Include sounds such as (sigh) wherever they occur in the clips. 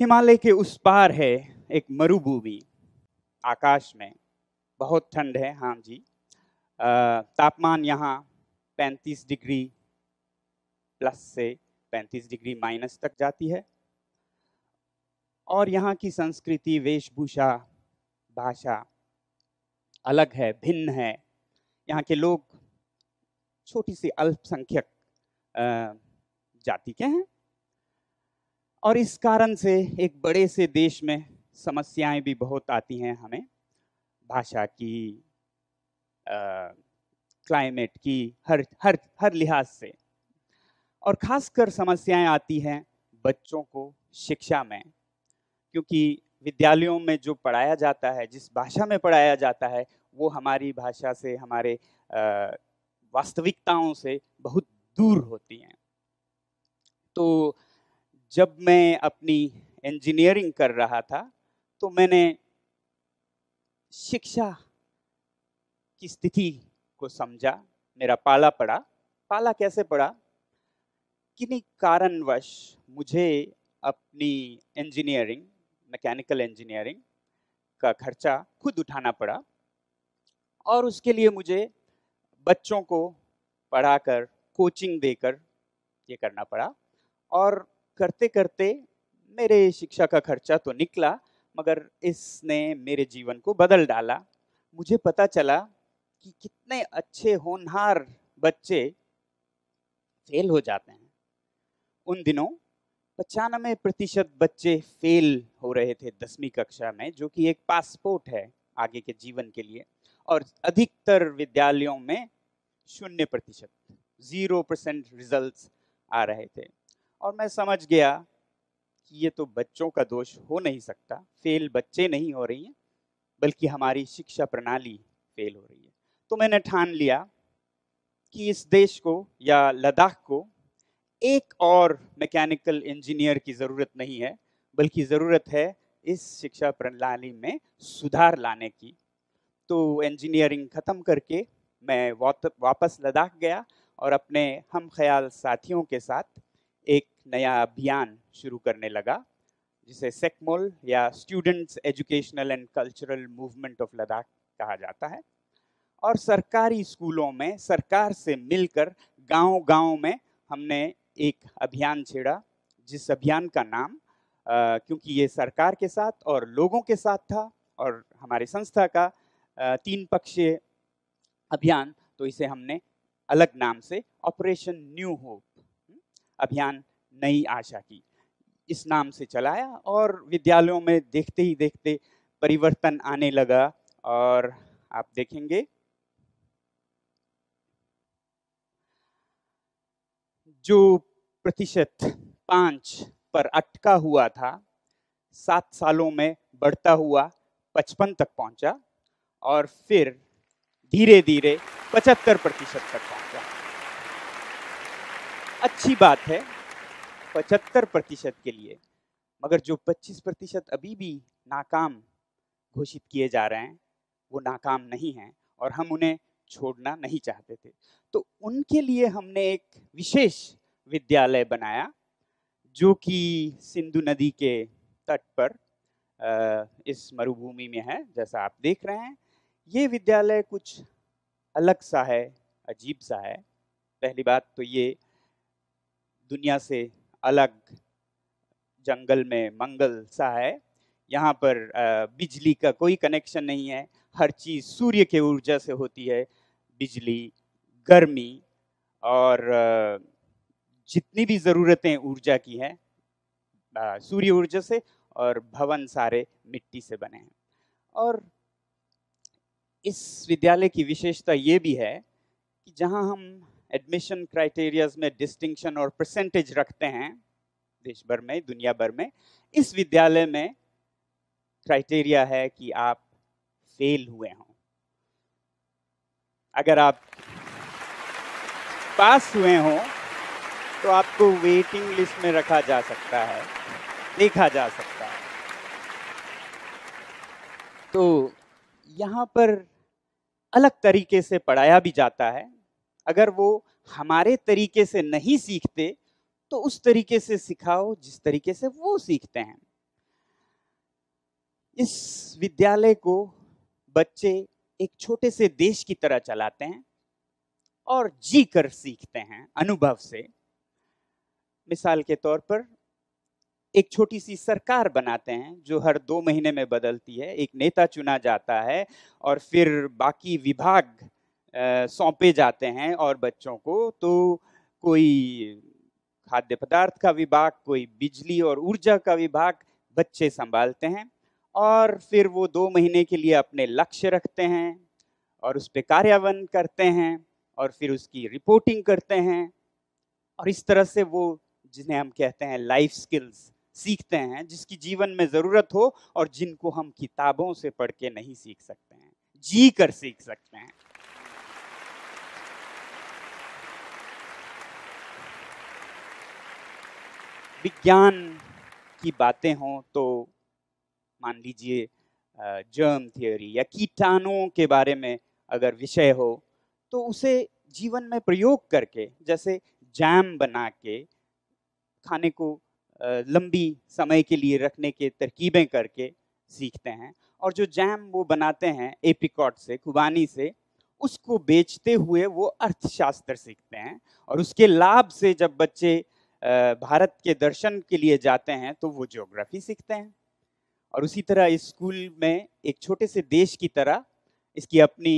हिमालय के उस पार है एक मरुभूमि आकाश में बहुत ठंड है हाँ जी तापमान यहाँ 35 डिग्री प्लस से 35 डिग्री माइनस तक जाती है और यहाँ की संस्कृति वेशभूषा भाषा अलग है भिन्न है यहाँ के लोग छोटी सी अल्पसंख्यक जाति के हैं और इस कारण से एक बड़े से देश में समस्याएं भी बहुत आती हैं हमें भाषा की क्लाइमेट की हर हर हर लिहाज से और खासकर समस्याएं आती हैं बच्चों को शिक्षा में क्योंकि विद्यालयों में जो पढ़ाया जाता है जिस भाषा में पढ़ाया जाता है वो हमारी भाषा से हमारे वास्तविकताओं से बहुत दूर होती हैं तो जब मैं अपनी इंजीनियरिंग कर रहा था तो मैंने शिक्षा की स्थिति को समझा मेरा पाला पड़ा पाला कैसे पड़ा किन्हीं कारणवश मुझे अपनी इंजीनियरिंग मैकेनिकल इंजीनियरिंग का खर्चा खुद उठाना पड़ा और उसके लिए मुझे बच्चों को पढ़ाकर कोचिंग देकर ये करना पड़ा और करते करते मेरे शिक्षा का खर्चा तो निकला मगर इसने मेरे जीवन को बदल डाला मुझे पता चला कि कितने अच्छे होनहार बच्चे फेल हो जाते हैं उन दिनों पचानवे प्रतिशत बच्चे फेल हो रहे थे दसवीं कक्षा में जो कि एक पासपोर्ट है आगे के जीवन के लिए और अधिकतर विद्यालयों में शून्य प्रतिशत जीरो परसेंट रिजल्ट आ रहे थे और मैं समझ गया कि ये तो बच्चों का दोष हो नहीं सकता फेल बच्चे नहीं हो रही हैं बल्कि हमारी शिक्षा प्रणाली फेल हो रही है तो मैंने ठान लिया कि इस देश को या लद्दाख को एक और मैकेनिकल इंजीनियर की ज़रूरत नहीं है बल्कि ज़रूरत है इस शिक्षा प्रणाली में सुधार लाने की तो इंजीनियरिंग ख़त्म करके मैं वापस लद्दाख गया और अपने हम ख्याल साथियों के साथ एक नया अभियान शुरू करने लगा जिसे सेकमोल या students educational and cultural movement of Ladakh कहा जाता है और सरकारी स्कूलों में सरकार से मिलकर गांव-गांव में हमने एक अभियान छेड़ा जिस अभियान का नाम आ, क्योंकि ये सरकार के साथ और लोगों के साथ था और हमारी संस्था का आ, तीन पक्षीय अभियान तो इसे हमने अलग नाम से ऑपरेशन न्यू होप अभियान नई आशा की इस नाम से चलाया और विद्यालयों में देखते ही देखते परिवर्तन आने लगा और आप देखेंगे जो प्रतिशत पाँच पर अटका हुआ था सात सालों में बढ़ता हुआ पचपन तक पहुंचा और फिर धीरे धीरे पचहत्तर प्रतिशत तक पहुंचा अच्छी बात है पचहत्तर प्रतिशत के लिए मगर जो पच्चीस प्रतिशत अभी भी नाकाम घोषित किए जा रहे हैं वो नाकाम नहीं हैं और हम उन्हें छोड़ना नहीं चाहते थे तो उनके लिए हमने एक विशेष विद्यालय बनाया जो कि सिंधु नदी के तट पर इस मरुभूमि में है जैसा आप देख रहे हैं ये विद्यालय कुछ अलग सा है अजीब सा है पहली बात तो ये दुनिया से अलग जंगल में मंगल सा है यहाँ पर बिजली का कोई कनेक्शन नहीं है हर चीज़ सूर्य के ऊर्जा से होती है बिजली गर्मी और जितनी भी ज़रूरतें ऊर्जा की हैं सूर्य ऊर्जा से और भवन सारे मिट्टी से बने हैं और इस विद्यालय की विशेषता ये भी है कि जहाँ हम एडमिशन क्राइटेरियाज में डिस्टिंक्शन और परसेंटेज रखते हैं देश भर में दुनिया भर में इस विद्यालय में क्राइटेरिया है कि आप फेल हुए हों अगर आप पास हुए हों तो आपको वेटिंग लिस्ट में रखा जा सकता है देखा जा सकता है तो यहाँ पर अलग तरीके से पढ़ाया भी जाता है अगर वो हमारे तरीके से नहीं सीखते तो उस तरीके से सिखाओ जिस तरीके से वो सीखते हैं इस विद्यालय को बच्चे एक छोटे से देश की तरह चलाते हैं और जी कर सीखते हैं अनुभव से मिसाल के तौर पर एक छोटी सी सरकार बनाते हैं जो हर दो महीने में बदलती है एक नेता चुना जाता है और फिर बाकी विभाग सौंपे जाते हैं और बच्चों को तो कोई खाद्य पदार्थ का विभाग कोई बिजली और ऊर्जा का विभाग बच्चे संभालते हैं और फिर वो दो महीने के लिए अपने लक्ष्य रखते हैं और उस पर कार्यान्वयन करते हैं और फिर उसकी रिपोर्टिंग करते हैं और इस तरह से वो जिन्हें हम कहते हैं लाइफ स्किल्स सीखते हैं जिसकी जीवन में ज़रूरत हो और जिनको हम किताबों से पढ़ के नहीं सीख सकते हैं जी कर सीख सकते हैं विज्ञान की बातें हों तो मान लीजिए जर्म थियोरी या कीटाणुओं के बारे में अगर विषय हो तो उसे जीवन में प्रयोग करके जैसे जैम बना के खाने को लंबी समय के लिए रखने के तरकीबें करके सीखते हैं और जो जैम वो बनाते हैं एपिकॉट से खुबानी से उसको बेचते हुए वो अर्थशास्त्र सीखते हैं और उसके लाभ से जब बच्चे भारत के दर्शन के लिए जाते हैं तो वो ज्योग्राफी सीखते हैं और उसी तरह इस स्कूल में एक छोटे से देश की तरह इसकी अपनी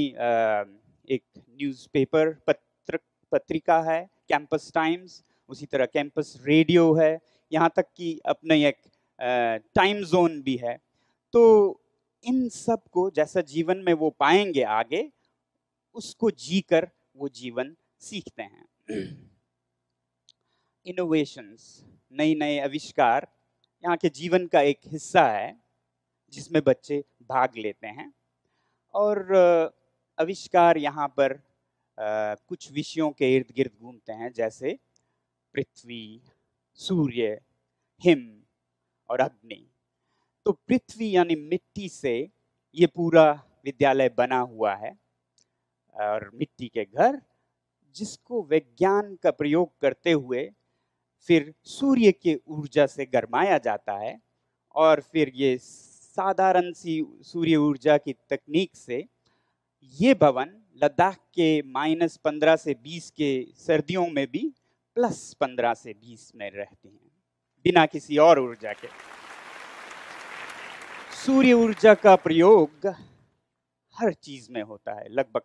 एक न्यूज़पेपर पत्र पत्रिका है कैंपस टाइम्स उसी तरह कैंपस रेडियो है यहाँ तक कि अपने एक टाइम जोन भी है तो इन सब को जैसा जीवन में वो पाएंगे आगे उसको जीकर वो जीवन सीखते हैं (clears throat) इनोवेशंस नए नए आविष्कार यहाँ के जीवन का एक हिस्सा है जिसमें बच्चे भाग लेते हैं और आविष्कार यहाँ पर कुछ विषयों के इर्द गिर्द घूमते हैं जैसे पृथ्वी सूर्य हिम और अग्नि तो पृथ्वी यानी मिट्टी से ये पूरा विद्यालय बना हुआ है और मिट्टी के घर जिसको विज्ञान का प्रयोग करते हुए फिर सूर्य के ऊर्जा से गर्माया जाता है और फिर ये साधारण सी सूर्य ऊर्जा की तकनीक से ये भवन लद्दाख के माइनस पंद्रह से बीस के सर्दियों में भी प्लस पंद्रह से बीस में रहते हैं बिना किसी और ऊर्जा के सूर्य ऊर्जा का प्रयोग हर चीज में होता है लगभग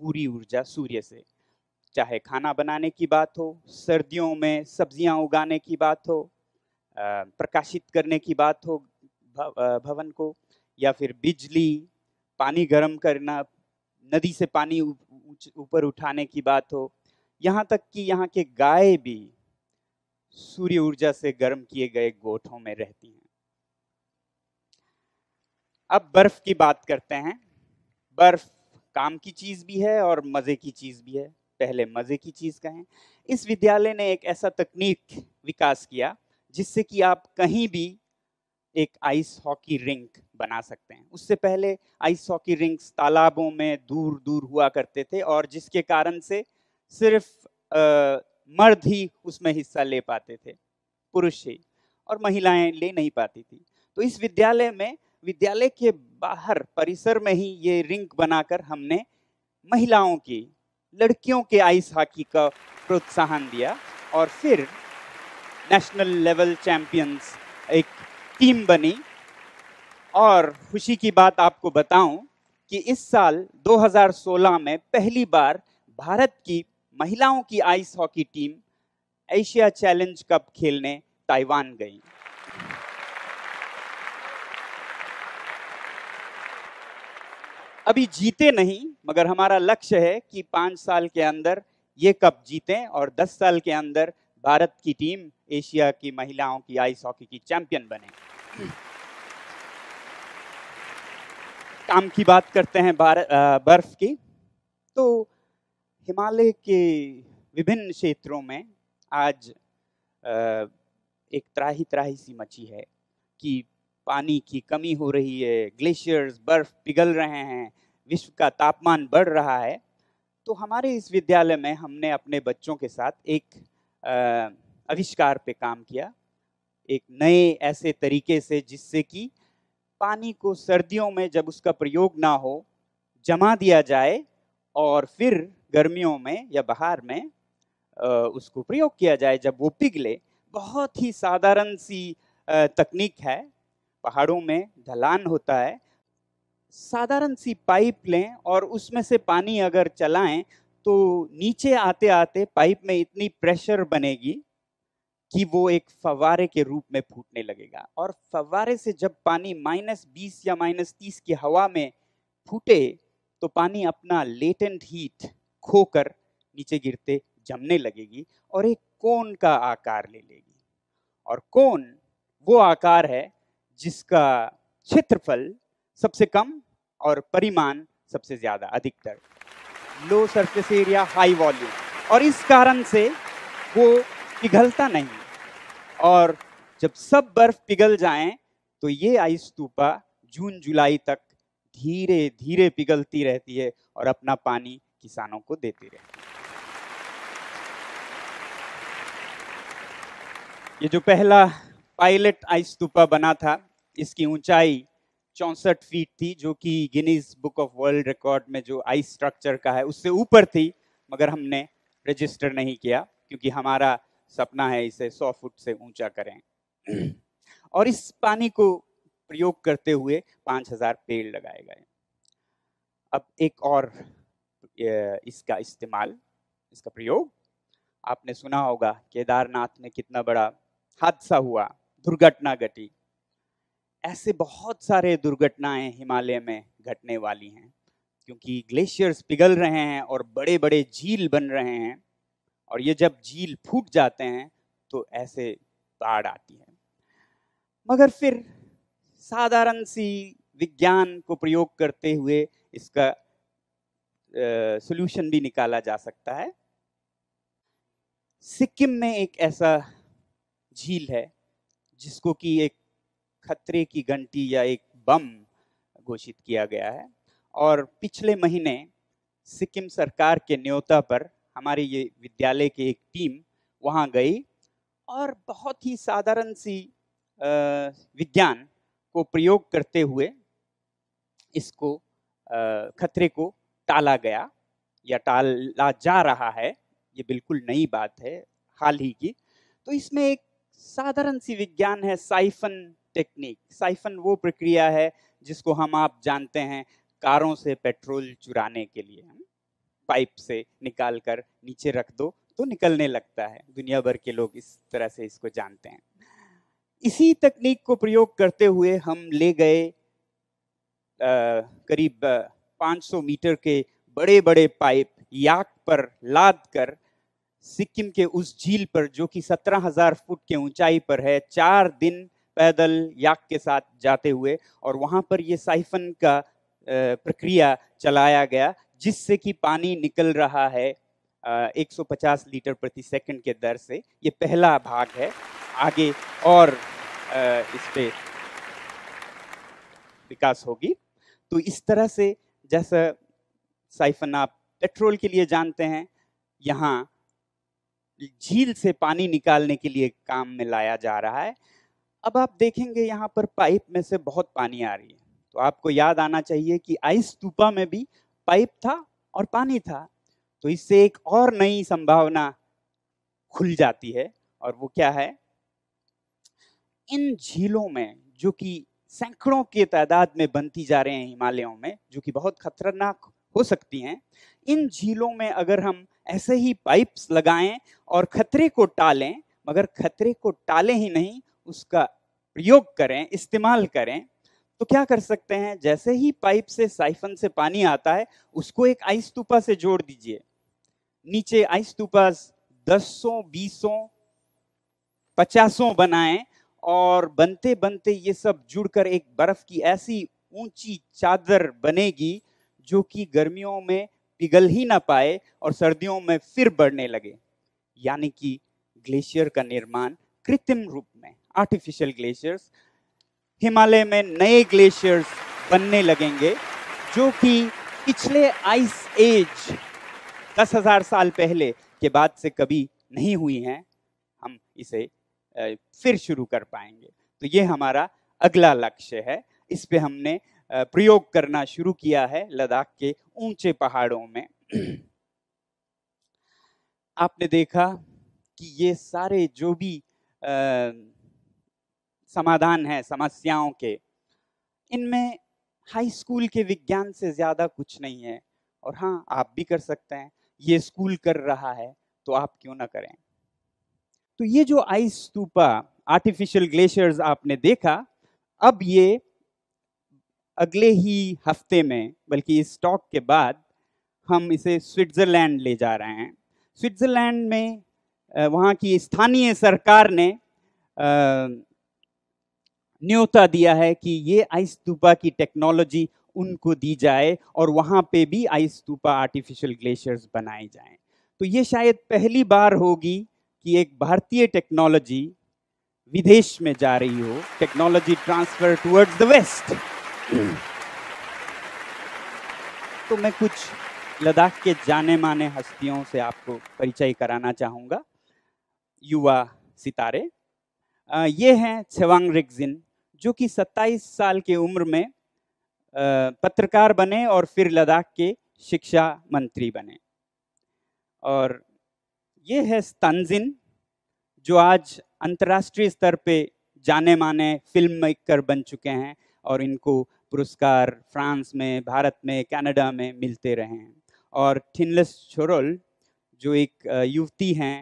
पूरी ऊर्जा सूर्य से चाहे खाना बनाने की बात हो सर्दियों में सब्जियां उगाने की बात हो प्रकाशित करने की बात हो भवन को या फिर बिजली पानी गर्म करना नदी से पानी ऊपर उठाने की बात हो यहाँ तक कि यहाँ के गाय भी सूर्य ऊर्जा से गर्म किए गए गोठों में रहती हैं अब बर्फ की बात करते हैं बर्फ काम की चीज भी है और मजे की चीज भी है पहले मज़े की चीज़ कहें इस विद्यालय ने एक ऐसा तकनीक विकास किया जिससे कि आप कहीं भी एक आइस हॉकी रिंक बना सकते हैं उससे पहले आइस हॉकी रिंक्स तालाबों में दूर दूर हुआ करते थे और जिसके कारण से सिर्फ आ, मर्द ही उसमें हिस्सा ले पाते थे पुरुष ही और महिलाएं ले नहीं पाती थी तो इस विद्यालय में विद्यालय के बाहर परिसर में ही ये रिंक बनाकर हमने महिलाओं की लड़कियों के आइस हॉकी का प्रोत्साहन दिया और फिर नेशनल लेवल चैंपियंस एक टीम बनी और खुशी की बात आपको बताऊं कि इस साल 2016 में पहली बार भारत की महिलाओं की ice hockey team Asia challenge cup खेलने ताइवान गई अभी जीते नहीं मगर हमारा लक्ष्य है कि पाँच साल के अंदर ये कप जीतें और दस साल के अंदर भारत की टीम एशिया की महिलाओं की आइस हॉकी की चैंपियन बने काम की बात करते हैं भारत बर्फ की तो हिमालय के विभिन्न क्षेत्रों में आज एक त्राही त्राही सी मची है कि पानी की कमी हो रही है ग्लेशियर्स बर्फ पिघल रहे हैं विश्व का तापमान बढ़ रहा है तो हमारे इस विद्यालय में हमने अपने बच्चों के साथ एक आविष्कार पे काम किया एक नए ऐसे तरीके से जिससे कि पानी को सर्दियों में जब उसका प्रयोग ना हो जमा दिया जाए और फिर गर्मियों में या बाहर में उसको प्रयोग किया जाए जब वो पिघले बहुत ही साधारण सी तकनीक है पहाड़ों में ढलान होता है साधारण सी पाइप लें और उसमें से पानी अगर चलाएं तो नीचे आते आते पाइप में इतनी प्रेशर बनेगी कि वो एक फवारे के रूप में फूटने लगेगा और फवारे से जब पानी माइनस बीस या माइनस तीस की हवा में फूटे तो पानी अपना लेटेंट हीट खोकर नीचे गिरते जमने लगेगी और एक कोन का आकार ले लेगी और कोन वो आकार है जिसका क्षेत्रफल सबसे कम और परिमाण सबसे ज़्यादा अधिकतर low surface area high volume और इस कारण से वो पिघलता नहीं और जब सब बर्फ पिघल जाए तो ये आइस तूपा जून जुलाई तक धीरे धीरे पिघलती रहती है और अपना पानी किसानों को देती रहती है ये जो पहला पायलट आइस्तुपा बना था इसकी ऊंचाई चौंसठ फीट थी जो कि Guinness book of world record में जो आइस स्ट्रक्चर का है उससे ऊपर थी मगर हमने रजिस्टर नहीं किया क्योंकि हमारा सपना है इसे 100 फुट से ऊंचा करें (clears throat) और इस पानी को प्रयोग करते हुए 5000 पेड़ लगाए गए अब एक और इसका इस्तेमाल इसका प्रयोग आपने सुना होगा केदारनाथ में कितना बड़ा हादसा हुआ दुर्घटना घटी ऐसे बहुत सारे दुर्घटनाएं हिमालय में घटने वाली हैं क्योंकि ग्लेशियर्स पिघल रहे हैं और बड़े बड़े झील बन रहे हैं और ये जब झील फूट जाते हैं तो ऐसे बाढ़ आती है मगर फिर साधारण सी विज्ञान को प्रयोग करते हुए इसका सोल्यूशन भी निकाला जा सकता है सिक्किम में एक ऐसा झील है जिसको कि एक खतरे की घंटी या एक बम घोषित किया गया है और पिछले महीने सिक्किम सरकार के न्योता पर हमारे ये विद्यालय की एक टीम वहाँ गई और बहुत ही साधारण सी विज्ञान को प्रयोग करते हुए इसको खतरे को टाला गया या टाला जा रहा है ये बिल्कुल नई बात है हाल ही की तो इसमें एक साधारण सी विज्ञान है साइफन टेक्निक साइफन वो प्रक्रिया है जिसको हम आप जानते हैं कारों से पेट्रोल चुराने के लिए पाइप से निकाल कर नीचे रख दो तो निकलने लगता है दुनिया भर के लोग इस तरह से इसको जानते हैं इसी तकनीक को प्रयोग करते हुए हम ले गए आ, करीब 500 मीटर के बड़े बड़े पाइप याक पर लाद कर सिक्किम के उस झील पर जो कि 17,000 फुट के ऊंचाई पर है चार दिन पैदल याक के साथ जाते हुए और वहाँ पर ये साइफन का प्रक्रिया चलाया गया जिससे कि पानी निकल रहा है 150 लीटर प्रति सेकंड के दर से ये पहला भाग है आगे और इस पर विकास होगी तो इस तरह से जैसा साइफन आप पेट्रोल के लिए जानते हैं यहाँ झील से पानी निकालने के लिए काम में लाया जा रहा है अब आप देखेंगे यहाँ पर पाइप में से बहुत पानी आ रही है तो आपको याद आना चाहिए कि आइस तूपा में भी पाइप था और पानी था तो इससे एक और नई संभावना खुल जाती है और वो क्या है इन झीलों में जो कि सैकड़ों के तादाद में बनती जा रहे हैं हिमालयों में जो कि बहुत खतरनाक हो सकती हैं इन झीलों में अगर हम ऐसे ही पाइप्स लगाएं और खतरे को टालें मगर खतरे को टालें ही नहीं उसका प्रयोग करें इस्तेमाल करें तो क्या कर सकते हैं जैसे ही पाइप से साइफन से पानी आता है उसको एक आइस तूपा से जोड़ दीजिए नीचे आइस तूपा दसों बीसों पचासों बनाएं और बनते बनते ये सब जुड़कर एक बर्फ की ऐसी ऊंची चादर बनेगी जो कि गर्मियों में पिघल ही ना पाए और सर्दियों में फिर बढ़ने लगे यानी कि ग्लेशियर का निर्माण कृत्रिम रूप में आर्टिफिशियल ग्लेशियर्स हिमालय में नए ग्लेशियर्स बनने लगेंगे जो कि पिछले आइस एज दस हजार साल पहले के बाद से कभी नहीं हुई हैं हम इसे फिर शुरू कर पाएंगे तो ये हमारा अगला लक्ष्य है इस पे हमने प्रयोग करना शुरू किया है लद्दाख के ऊंचे पहाड़ों में आपने देखा कि ये सारे जो भी आ, समाधान है समस्याओं के इनमें हाई स्कूल के विज्ञान से ज़्यादा कुछ नहीं है और हाँ आप भी कर सकते हैं ये स्कूल कर रहा है तो आप क्यों ना करें तो ये जो आइस स्तूपा आर्टिफिशियल ग्लेशियर्स आपने देखा अब ये अगले ही हफ्ते में बल्कि इस टॉक के बाद हम इसे स्विट्ज़रलैंड ले जा रहे हैं स्विट्ज़रलैंड में वहाँ की स्थानीय सरकार ने न्योता दिया है कि ये आइस तूफा की टेक्नोलॉजी उनको दी जाए और वहाँ पे भी आइस तूफा आर्टिफिशियल ग्लेशियर्स बनाए जाएं तो ये शायद पहली बार होगी कि एक भारतीय टेक्नोलॉजी विदेश में जा रही हो technology transfer towards the west तो मैं कुछ लद्दाख के जाने माने हस्तियों से आपको परिचय कराना चाहूँगा युवा सितारे आ, ये हैं छवांग रिगजिन जो कि 27 साल की उम्र में आ, पत्रकार बने और फिर लद्दाख के शिक्षा मंत्री बने और ये है तंजिन जो आज अंतर्राष्ट्रीय स्तर पे जाने माने फिल्म मेकर बन चुके हैं और इनको पुरस्कार फ्रांस में भारत में कनाडा में मिलते रहे हैं और थिनलेस छोरल जो एक युवती हैं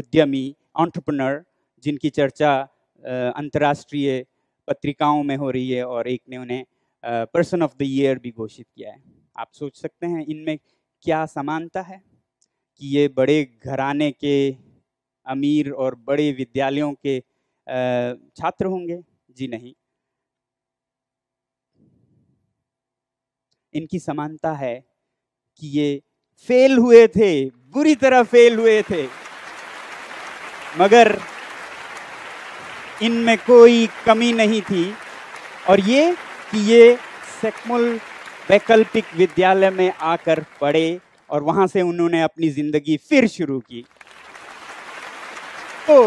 उद्यमी ऑन्टरप्रनर जिनकी चर्चा अंतर्राष्ट्रीय पत्रिकाओं में हो रही है और एक ने उन्हें पर्सन ऑफ द ईयर भी घोषित किया है आप सोच सकते हैं इनमें क्या समानता है कि ये बड़े घराने के अमीर और बड़े विद्यालयों के छात्र होंगे जी नहीं इनकी समानता है कि ये फेल हुए थे बुरी तरह फेल हुए थे मगर इनमें कोई कमी नहीं थी और ये कि ये सेकमुल वैकल्पिक विद्यालय में आकर पढ़े और वहाँ से उन्होंने अपनी ज़िंदगी फिर शुरू की तो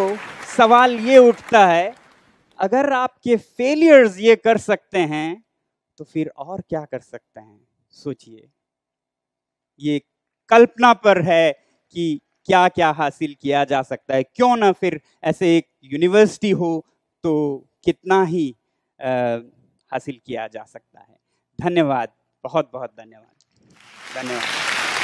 सवाल ये उठता है अगर आपके फेलियर्स ये कर सकते हैं तो फिर और क्या कर सकते हैं सोचिए ये कल्पना पर है कि क्या क्या हासिल किया जा सकता है क्यों ना फिर ऐसे एक यूनिवर्सिटी हो तो कितना ही आ, हासिल किया जा सकता है धन्यवाद बहुत बहुत धन्यवाद धन्यवाद